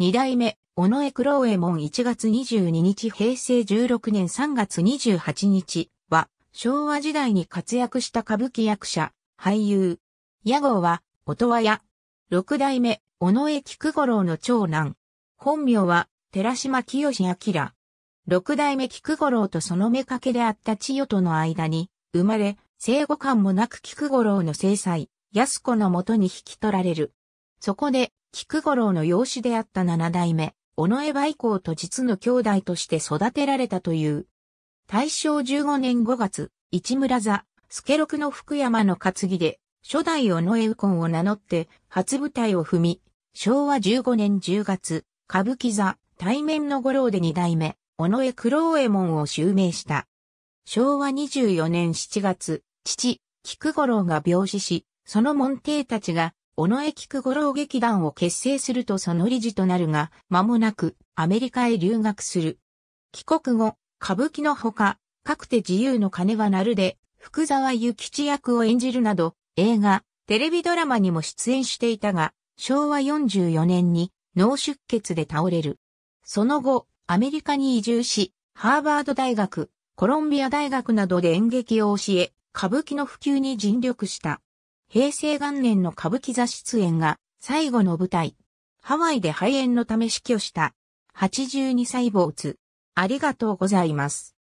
二代目、尾上黒右衛門1月22日平成16年3月28日は、昭和時代に活躍した歌舞伎役者、俳優。屋号は、音羽屋。六代目、尾上菊五郎の長男。本名は、寺島清明。六代目菊五郎とその目かけであった千代との間に、生まれ、生後感もなく菊五郎の正妻、安子のもとに引き取られる。そこで、菊五郎の養子であった七代目、尾上梅光と実の兄弟として育てられたという。大正15年5月、市村座、助六の福山の担ぎで、初代尾上右近を名乗って、初舞台を踏み、昭和15年10月、歌舞伎座、対面の五郎で二代目、尾上黒右衛門を襲名した。昭和24年7月、父、菊五郎が病死し、その門弟たちが尾上菊五郎劇団を結成するとその理事となるが、間もなくアメリカへ留学する。帰国後、歌舞伎のほか、各手自由の鐘は鳴るで、福沢諭吉役を演じるなど、映画、テレビドラマにも出演していたが、昭和44年に脳出血で倒れる。その後、アメリカに移住し、ハーバード大学、コロンビア大学などで演劇を教え、歌舞伎の普及に尽力した。平成元年の歌舞伎座出演が最後の舞台。ハワイで肺炎のため死去した82歳坊主。ありがとうございます。